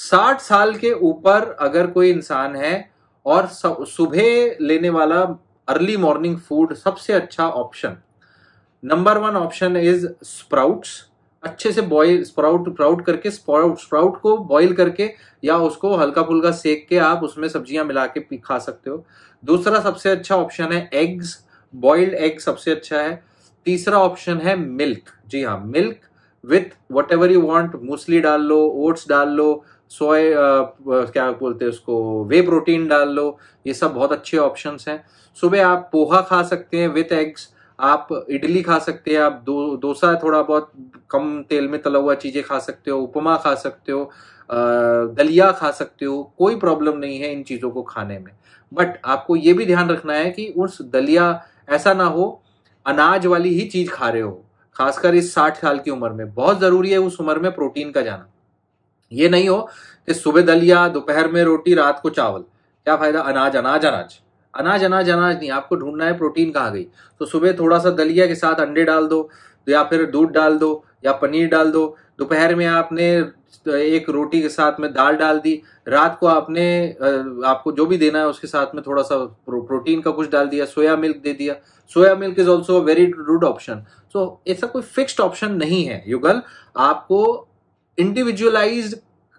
साठ साल के ऊपर अगर कोई इंसान है और सुबह लेने वाला अर्ली मॉर्निंग फूड सबसे अच्छा option number one option is sprouts अच्छे से बॉयल स्प्राउट स्प्राउट करके स्प्राउट स्प्राउट को बॉईल करके या उसको हल्का फुल्का सेक के आप उसमें सब्जियां मिला के खा सकते हो दूसरा सबसे अच्छा ऑप्शन है एग्स बॉइल्ड एग सबसे अच्छा है तीसरा ऑप्शन है मिल्क जी हाँ milk with whatever you want muesli डाल लो ओट्स डाल लो सोए क्या बोलते हैं उसको वे प्रोटीन डाल लो ये सब बहुत अच्छे ऑप्शन हैं सुबह आप पोहा खा सकते हैं विथ एग्स आप इडली खा सकते हैं आप दो डोसा थोड़ा बहुत कम तेल में तला हुआ चीज़ें खा सकते हो उपमा खा सकते हो दलिया खा सकते हो कोई प्रॉब्लम नहीं है इन चीज़ों को खाने में बट आपको ये भी ध्यान रखना है कि उस दलिया ऐसा ना हो अनाज वाली ही चीज़ खा रहे हो खासकर इस साठ साल की उम्र में बहुत ज़रूरी है उस उम्र में प्रोटीन का जाना ये नहीं हो कि सुबह दलिया दोपहर में रोटी रात को चावल क्या फायदा अनाज अनाज अनाज अनाज अनाज अनाज नहीं आपको ढूंढना है प्रोटीन कहाँ गई तो सुबह थोड़ा सा दलिया के साथ अंडे डाल दो या फिर दूध डाल दो या पनीर डाल दो दोपहर में आपने एक रोटी के साथ में दाल डाल दी रात को आपने आपको जो भी देना है उसके साथ में थोड़ा सा प्रो, प्रोटीन का कुछ डाल दिया सोया मिल्क दे दिया soya milk is also very good option so ऐसा कोई फिक्स्ड ऑप्शन नहीं है युगल आपको इंडिविजुअलाइज्ड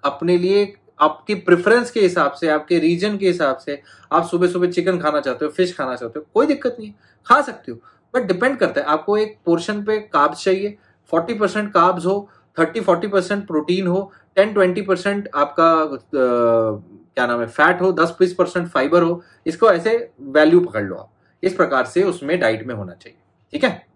अपने लिए आपकी प्रेफरेंस के हिसाब से आपके रीजन के हिसाब से आप सुबह सुबह चिकन खाना चाहते हो फिश खाना चाहते हो कोई दिक्कत नहीं है खा सकते हो बट डिपेंड करता है आपको एक पोर्शन पे काब्स चाहिए फोर्टी परसेंट काब्स हो थर्टी फोर्टी परसेंट प्रोटीन हो टेन ट्वेंटी परसेंट आपका आ, क्या नाम है फैट हो दस बीस परसेंट फाइबर हो इसको ऐसे वैल्यू पकड़ लो आप इस प्रकार से उसमें डाइट में होना चाहिए ठीक है